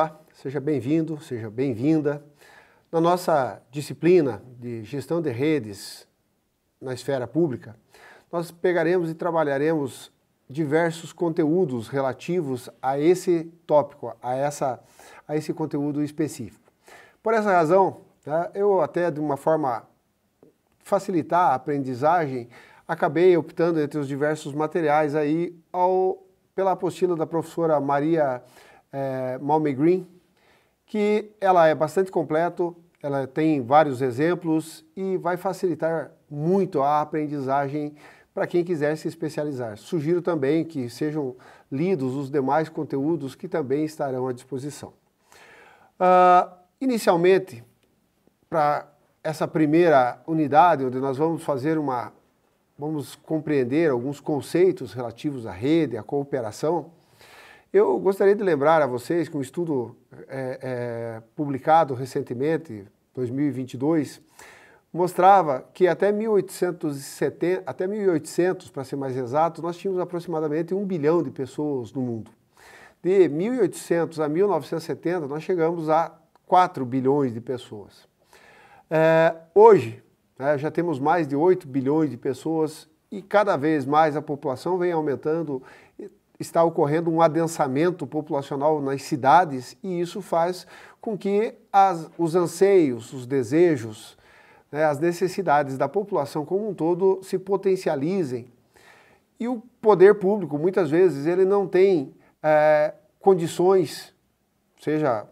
Olá, seja bem-vindo, seja bem-vinda. Na nossa disciplina de gestão de redes na esfera pública, nós pegaremos e trabalharemos diversos conteúdos relativos a esse tópico, a, essa, a esse conteúdo específico. Por essa razão, né, eu até de uma forma facilitar a aprendizagem, acabei optando entre os diversos materiais aí ao, pela apostila da professora Maria é, Malme Green, que ela é bastante completo, ela tem vários exemplos e vai facilitar muito a aprendizagem para quem quiser se especializar. Sugiro também que sejam lidos os demais conteúdos que também estarão à disposição. Uh, inicialmente, para essa primeira unidade, onde nós vamos fazer uma, vamos compreender alguns conceitos relativos à rede, à cooperação, eu gostaria de lembrar a vocês que um estudo é, é, publicado recentemente, 2022, mostrava que até 1870, até 1800, para ser mais exato, nós tínhamos aproximadamente um bilhão de pessoas no mundo. De 1800 a 1970, nós chegamos a 4 bilhões de pessoas. É, hoje, né, já temos mais de 8 bilhões de pessoas e cada vez mais a população vem aumentando está ocorrendo um adensamento populacional nas cidades e isso faz com que as, os anseios, os desejos, né, as necessidades da população como um todo se potencializem. E o poder público, muitas vezes, ele não tem é, condições, seja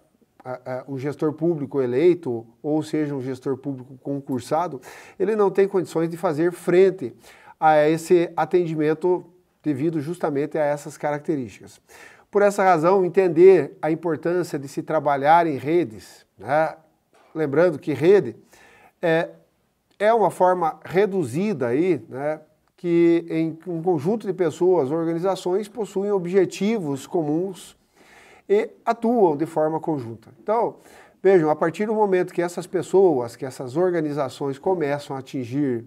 um é, é, gestor público eleito ou seja um gestor público concursado, ele não tem condições de fazer frente a esse atendimento devido justamente a essas características. Por essa razão, entender a importância de se trabalhar em redes, né? lembrando que rede é, é uma forma reduzida aí, né? que em um conjunto de pessoas, organizações possuem objetivos comuns e atuam de forma conjunta. Então, vejam, a partir do momento que essas pessoas, que essas organizações começam a atingir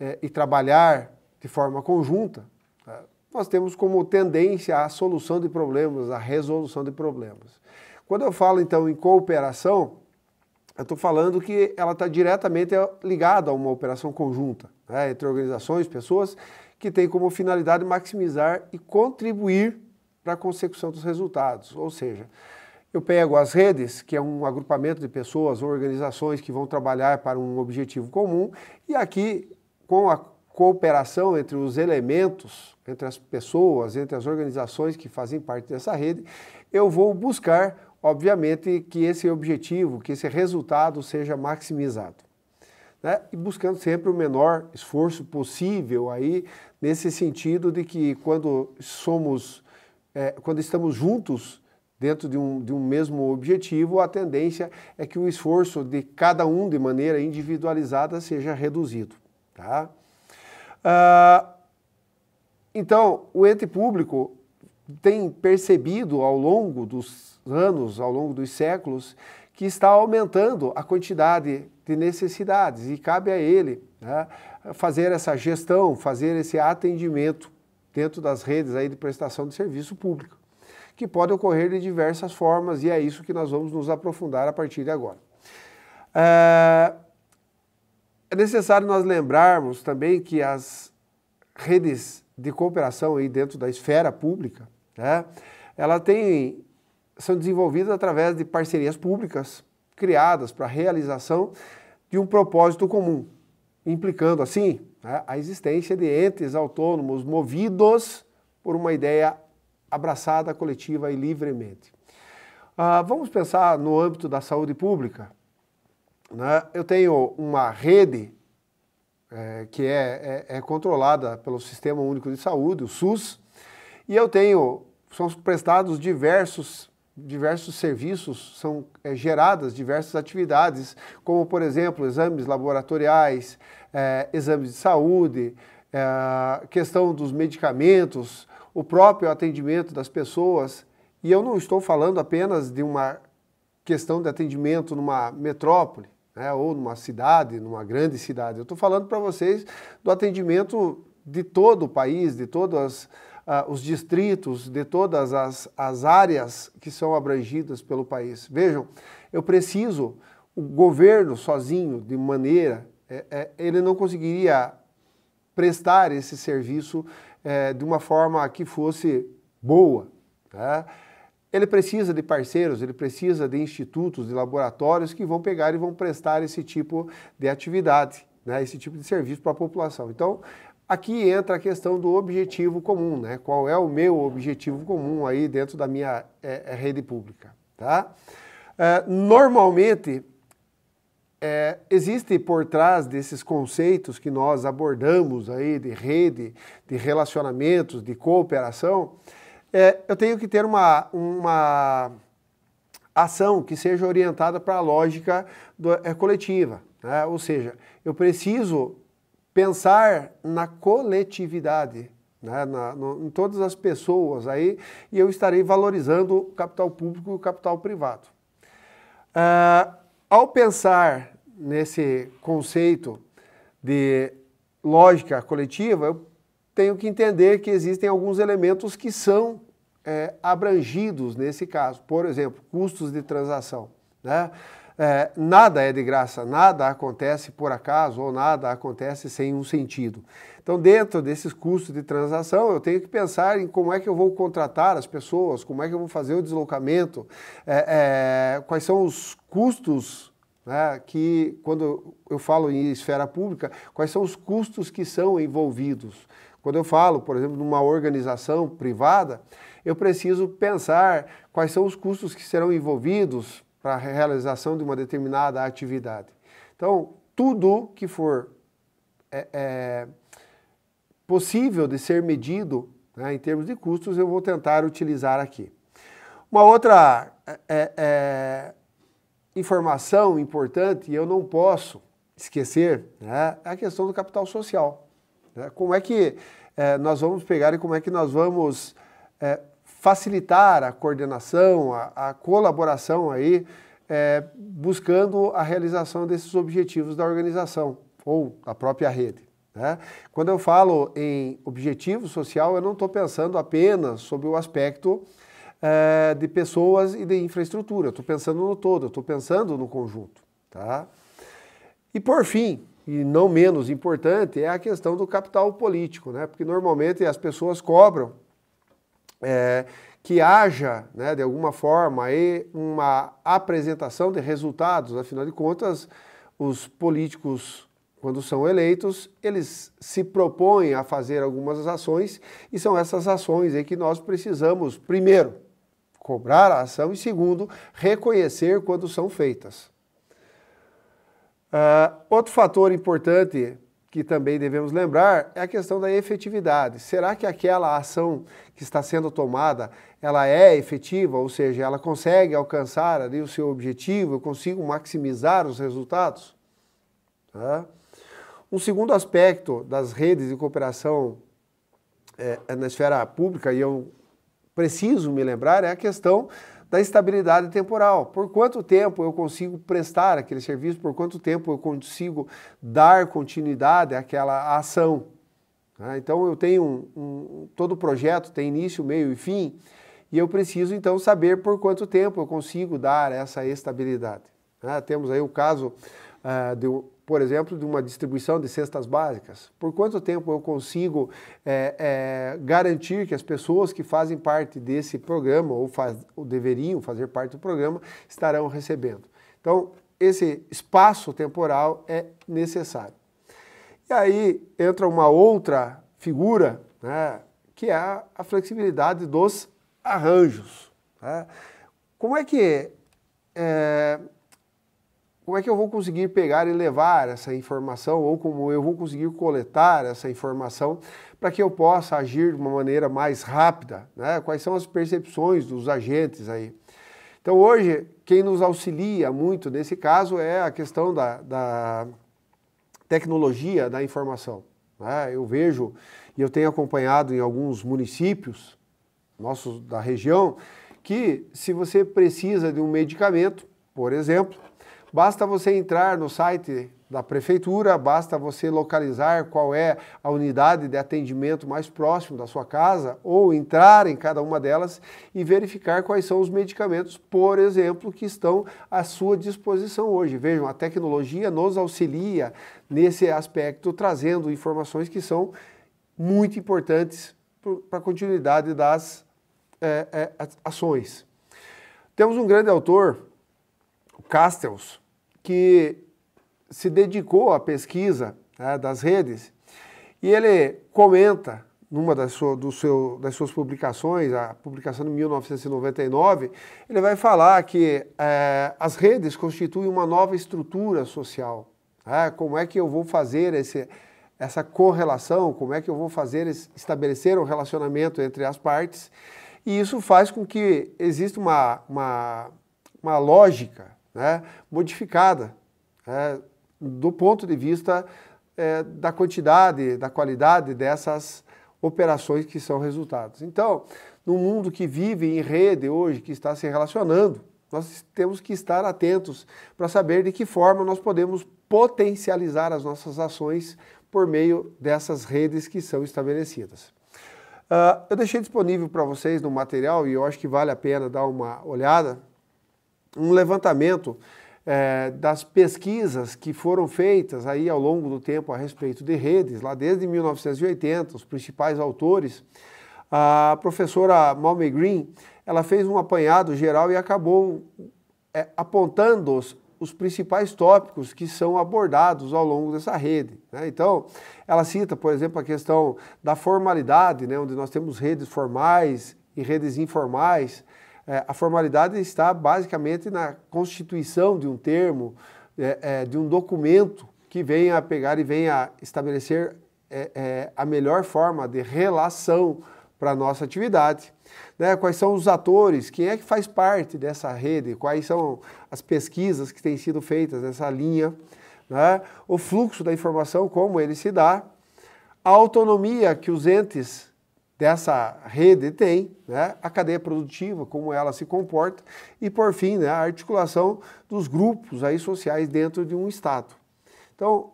é, e trabalhar de forma conjunta, né? nós temos como tendência a solução de problemas, a resolução de problemas. Quando eu falo então em cooperação, eu estou falando que ela está diretamente ligada a uma operação conjunta né, entre organizações, pessoas, que tem como finalidade maximizar e contribuir para a consecução dos resultados. Ou seja, eu pego as redes, que é um agrupamento de pessoas ou organizações que vão trabalhar para um objetivo comum, e aqui, com a cooperação entre os elementos, entre as pessoas, entre as organizações que fazem parte dessa rede, eu vou buscar, obviamente, que esse objetivo, que esse resultado seja maximizado. Né? E buscando sempre o menor esforço possível aí, nesse sentido de que quando somos, é, quando estamos juntos dentro de um, de um mesmo objetivo, a tendência é que o esforço de cada um de maneira individualizada seja reduzido. Tá? Ah, então, o ente público tem percebido ao longo dos anos, ao longo dos séculos, que está aumentando a quantidade de necessidades e cabe a ele né, fazer essa gestão, fazer esse atendimento dentro das redes aí de prestação de serviço público, que pode ocorrer de diversas formas e é isso que nós vamos nos aprofundar a partir de agora. Uh, é necessário nós lembrarmos também que as redes de cooperação aí dentro da esfera pública, né, ela tem, são desenvolvidas através de parcerias públicas criadas para a realização de um propósito comum, implicando assim né, a existência de entes autônomos movidos por uma ideia abraçada coletiva e livremente. Ah, vamos pensar no âmbito da saúde pública. Né? Eu tenho uma rede é, que é, é, é, controlada pelo Sistema Único de Saúde, o SUS, e eu tenho, são prestados diversos, diversos serviços, são é, geradas diversas atividades, como, por exemplo, exames laboratoriais, é, exames de saúde, é, questão dos medicamentos, o próprio atendimento das pessoas. E eu não estou falando apenas de uma questão de atendimento numa metrópole, né? ou numa cidade, numa grande cidade. Eu estou falando para vocês do atendimento de todo o país, de todos uh, ah, os distritos, de todas as, as áreas que são abrangidas pelo país. Vejam, eu preciso, o governo sozinho, de maneira, é, é, ele não conseguiria prestar esse serviço é, de uma forma que fosse boa. Tá? Ele precisa de parceiros, ele precisa de institutos, de laboratórios que vão pegar e vão prestar esse tipo de atividade, né, esse tipo de serviço para a população. Então, aqui entra a questão do objetivo comum, né? Qual é o meu objetivo comum aí dentro da minha é, é rede pública, tá? É, normalmente, é, existe por trás desses conceitos que nós abordamos aí de rede, de relacionamentos, de cooperação, é, eu tenho que ter uma, uma ação que seja orientada para a lógica do, é, coletiva. Né? Ou seja, eu preciso pensar na coletividade, né? na, no, em todas as pessoas aí, e eu estarei valorizando o capital público e o capital privado. É, ao pensar nesse conceito de lógica coletiva, eu tenho que entender que existem alguns elementos que são é, abrangidos nesse caso. Por exemplo, custos de transação. Né? É, nada é de graça, nada acontece por acaso ou nada acontece sem um sentido. Então, dentro desses custos de transação, eu tenho que pensar em como é que eu vou contratar as pessoas, como é que eu vou fazer o deslocamento, é, é, quais são os custos né, que, quando eu falo em esfera pública, quais são os custos que são envolvidos. Quando eu falo, por exemplo, numa organização privada, eu preciso pensar quais são os custos que serão envolvidos para a realização de uma determinada atividade. Então, tudo que for é, é, possível de ser medido né, em termos de custos, eu vou tentar utilizar aqui. Uma outra é, é, é informação importante, e eu não posso esquecer, né, é a questão do capital social. Né? Como é que é, nós vamos pegar e como é que nós vamos é, facilitar a coordenação, a, a colaboração aí, é, buscando a realização desses objetivos da organização ou da própria rede. Né? Quando eu falo em objetivo social, eu não estou pensando apenas sobre o aspecto de pessoas e de infraestrutura. Estou pensando no todo, estou pensando no conjunto. Tá? E por fim, e não menos importante, é a questão do capital político, né? porque normalmente as pessoas cobram é, que haja, né, de alguma forma, aí uma apresentação de resultados, afinal de contas, os políticos, quando são eleitos, eles se propõem a fazer algumas ações e são essas ações aí que nós precisamos, primeiro, cobrar a ação e, segundo, reconhecer quando são feitas. Uh, outro fator importante que também devemos lembrar é a questão da efetividade. Será que aquela ação que está sendo tomada, ela é efetiva, ou seja, ela consegue alcançar ali o seu objetivo, eu consigo maximizar os resultados? Tá? Um segundo aspecto das redes de cooperação é, na esfera pública, e eu preciso me lembrar, é a questão da estabilidade temporal. Por quanto tempo eu consigo prestar aquele serviço, por quanto tempo eu consigo dar continuidade àquela ação. Né? Então eu tenho um, um, todo o projeto tem início, meio e fim, e eu preciso então saber por quanto tempo eu consigo dar essa estabilidade. Né? Temos aí o caso eh, de, por exemplo, de uma distribuição de cestas básicas? Por quanto tempo eu consigo é, é, garantir que as pessoas que fazem parte desse programa, ou, faz, ou deveriam fazer parte do programa, estarão recebendo? Então, esse espaço temporal é necessário. E aí entra uma outra figura, né, que é a flexibilidade dos arranjos. Né? Como é que é, como é que eu vou conseguir pegar e levar essa informação ou como eu vou conseguir coletar essa informação para que eu possa agir de uma maneira mais rápida, né? Quais são as percepções dos agentes aí? Então hoje quem nos auxilia muito nesse caso é a questão da, da tecnologia da informação. Né? Eu vejo e eu tenho acompanhado em alguns municípios nossos da região que se você precisa de um medicamento, por exemplo, Basta você entrar no site da prefeitura, basta você localizar qual é a unidade de atendimento mais próximo da sua casa ou entrar em cada uma delas e verificar quais são os medicamentos, por exemplo, que estão à sua disposição hoje. Vejam, a tecnologia nos auxilia nesse aspecto, trazendo informações que são muito importantes para a continuidade das é, é, ações. Temos um grande autor, Castells, que se dedicou à pesquisa né, das redes, e ele comenta numa das, sua, do seu, das suas publicações, a publicação de 1999, ele vai falar que é, as redes constituem uma nova estrutura social. Né? Como é que eu vou fazer esse, essa correlação? Como é que eu vou fazer estabelecer um relacionamento entre as partes? E isso faz com que exista uma, uma, uma lógica né, modificada é, do ponto de vista é, da quantidade, da qualidade dessas operações que são resultados. Então, no mundo que vive em rede hoje, que está se relacionando, nós temos que estar atentos para saber de que forma nós podemos potencializar as nossas ações por meio dessas redes que são estabelecidas. Uh, eu deixei disponível para vocês no material e eu acho que vale a pena dar uma olhada um levantamento é, das pesquisas que foram feitas aí ao longo do tempo a respeito de redes, lá desde 1980, os principais autores. A professora Malme Green, ela fez um apanhado geral e acabou é, apontando os, os principais tópicos que são abordados ao longo dessa rede. Né? Então, ela cita, por exemplo, a questão da formalidade, né? onde nós temos redes formais e redes informais, é, a formalidade está basicamente na constituição de um termo, é, é, de um documento que venha a pegar e venha a estabelecer a melhor forma de relação para a nossa atividade. Né? Quais são os atores, quem é que faz parte dessa rede, quais são as pesquisas que têm sido feitas nessa linha, né? o fluxo da informação, como ele se dá, a autonomia que os entes dessa rede tem, né, a cadeia produtiva, como ela se comporta, e por fim, né, a articulação dos grupos aí sociais dentro de um Estado. Então,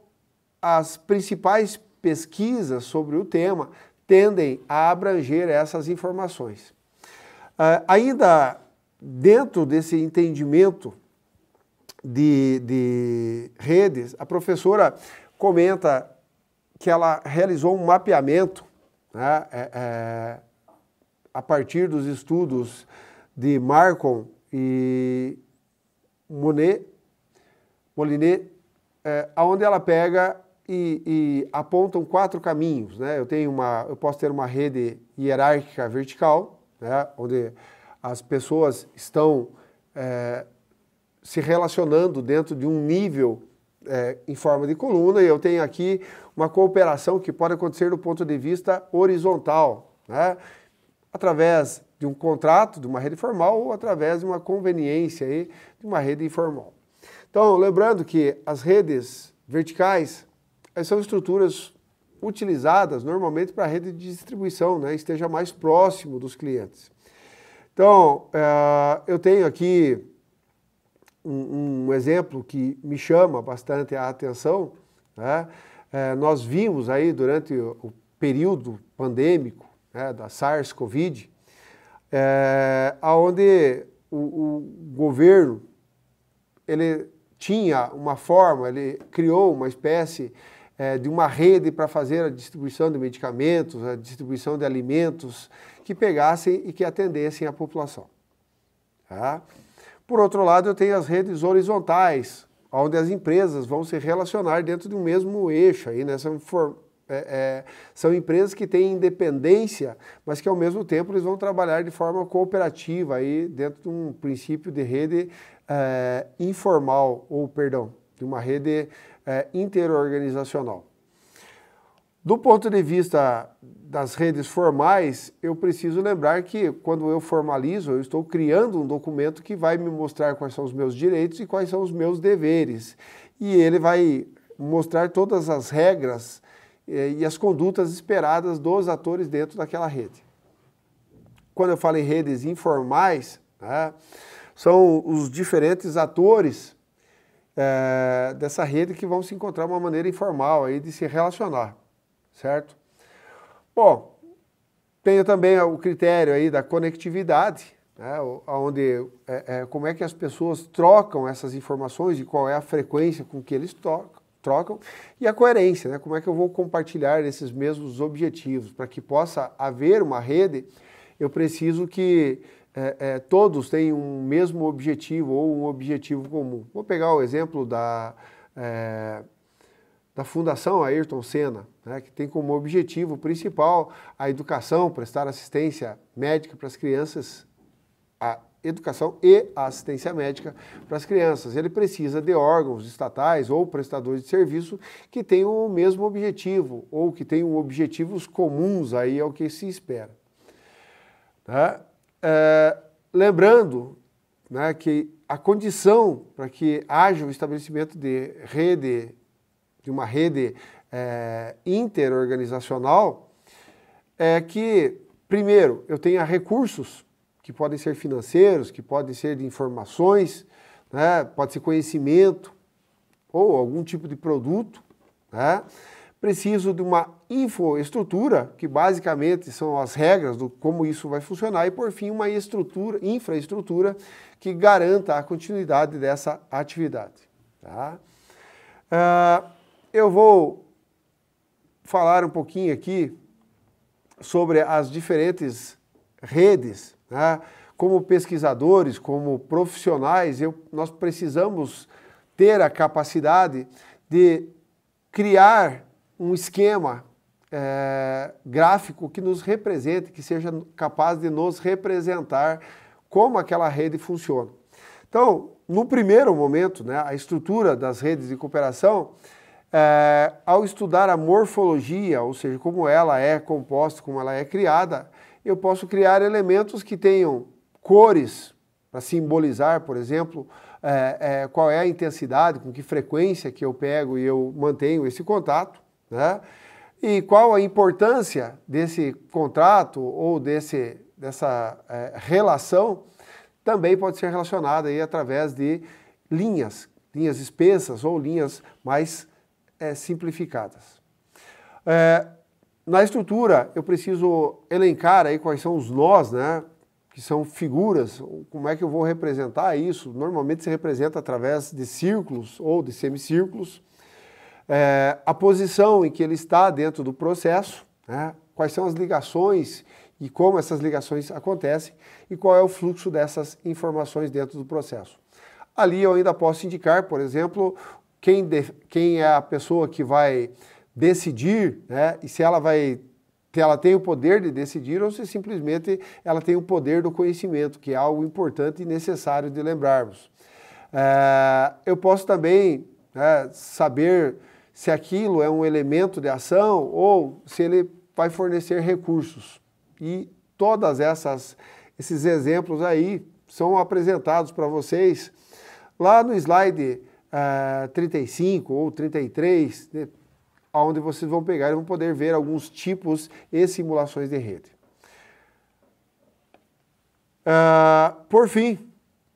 as principais pesquisas sobre o tema tendem a abranger essas informações. Uh, ainda dentro desse entendimento de, de redes, a professora comenta que ela realizou um mapeamento né? É, é, a partir dos estudos de Marcon e Monet, Molinet, é, aonde ela pega e, e, apontam quatro caminhos. Né? Eu, tenho uma, eu posso ter uma rede hierárquica vertical, né? onde as pessoas estão é, se relacionando dentro de um nível é, em forma de coluna, e eu tenho aqui uma cooperação que pode acontecer do ponto de vista horizontal, né? através de um contrato, de uma rede formal ou através de uma conveniência aí, de uma rede informal. Então, lembrando que as redes verticais são estruturas utilizadas normalmente para a rede de distribuição, né? esteja mais próximo dos clientes. Então, é, eu tenho aqui um, um exemplo que me chama bastante a atenção, né? é, nós vimos aí durante o período pandêmico né, da SARS-CoV, é, aonde o, o governo ele tinha uma forma, ele criou uma espécie é, de uma rede para fazer a distribuição de medicamentos, a distribuição de alimentos que pegassem e que atendessem a população. Tá? Por outro lado, eu tenho as redes horizontais, onde as empresas vão se relacionar dentro de um mesmo eixo. Aí, né? são, é, é, são empresas que têm independência, mas que ao mesmo tempo eles vão trabalhar de forma cooperativa, aí, dentro de um princípio de rede é, informal, ou perdão, de uma rede é, interorganizacional. Do ponto de vista das redes formais, eu preciso lembrar que quando eu formalizo, eu estou criando um documento que vai me mostrar quais são os meus direitos e quais são os meus deveres. E ele vai mostrar todas as regras eh, e as condutas esperadas dos atores dentro daquela rede. Quando eu falo em redes informais, né, são os diferentes atores é, dessa rede que vão se encontrar uma maneira informal aí de se relacionar certo? Bom, tenho também o critério aí da conectividade, né, onde, é, é, como é que as pessoas trocam essas informações e qual é a frequência com que eles trocam, trocam e a coerência, né, como é que eu vou compartilhar esses mesmos objetivos. Para que possa haver uma rede, eu preciso que é, é todos tenham um mesmo objetivo ou um objetivo comum. Vou pegar o exemplo da é, da Fundação Ayrton Senna, né, que tem como objetivo principal a educação, prestar assistência médica para as crianças, a educação e a assistência médica para as crianças. Ele precisa de órgãos estatais ou prestadores de serviço que tenham o mesmo objetivo ou que tenham objetivos comuns aí ao que se espera. Tá? É, lembrando né, que a condição para que haja o estabelecimento de rede de uma rede é, interorganizacional, é que, primeiro, eu tenha recursos que podem ser financeiros, que podem ser de informações, né? pode ser conhecimento ou algum tipo de produto. Né? Preciso de uma infoestrutura, que basicamente são as regras do como isso vai funcionar, e por fim, uma estrutura, infraestrutura que garanta a continuidade dessa atividade. Tá? Uh, eu vou falar um pouquinho aqui sobre as diferentes redes. Né? Como pesquisadores, como profissionais, eu, nós precisamos ter a capacidade de criar um esquema é, gráfico que nos represente, que seja capaz de nos representar como aquela rede funciona. Então, no primeiro momento, né, a estrutura das redes de cooperação é, ao estudar a morfologia, ou seja, como ela é composta, como ela é criada, eu posso criar elementos que tenham cores para simbolizar, por exemplo, é, é, qual é a intensidade, com que frequência que eu pego e eu mantenho esse contato, né? e qual a importância desse contrato ou desse, dessa relação também pode ser relacionada aí através de linhas, linhas espessas ou linhas mais é, simplificadas. É, na estrutura, eu preciso elencar aí quais são os nós, né? Que são figuras, como é que eu vou representar isso? Normalmente se representa através de círculos ou de semicírculos. É, a posição em que ele está dentro do processo, né? quais são as ligações e como essas ligações acontecem e qual é o fluxo dessas informações dentro do processo. Ali eu ainda posso indicar, por exemplo, quem, de, quem é a pessoa que vai decidir, né? E se ela vai se ela tem o poder de decidir ou se simplesmente ela tem o poder do conhecimento, que é algo importante e necessário de lembrarmos. É, eu posso também né, saber se aquilo é um elemento de ação ou se ele vai fornecer recursos. E todas essas esses exemplos aí são apresentados para vocês lá no slide uh, 35 ou 33, né, onde vocês vão pegar e vão poder ver alguns tipos e simulações de rede. Uh, por fim,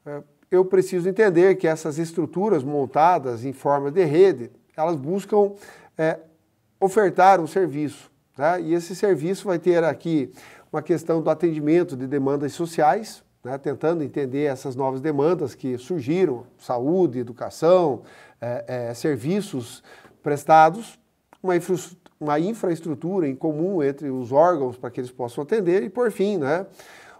uh, eu preciso entender que essas estruturas montadas em forma de rede, elas buscam eh, ofertar um serviço. Tá? E esse serviço vai ter aqui uma questão do atendimento de demandas sociais, né, tentando entender essas novas demandas que surgiram, saúde, educação, é, é, serviços prestados, uma, infra, uma, infraestrutura em comum entre os órgãos para que eles possam atender e, por fim, né,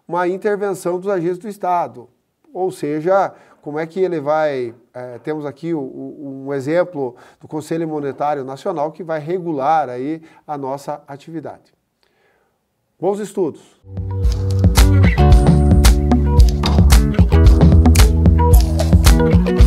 uma intervenção dos agentes do Estado. Ou seja, como é que ele vai. É, temos aqui o, o, um exemplo do Conselho Monetário Nacional que vai regular aí a nossa atividade. Bons estudos! Thank you.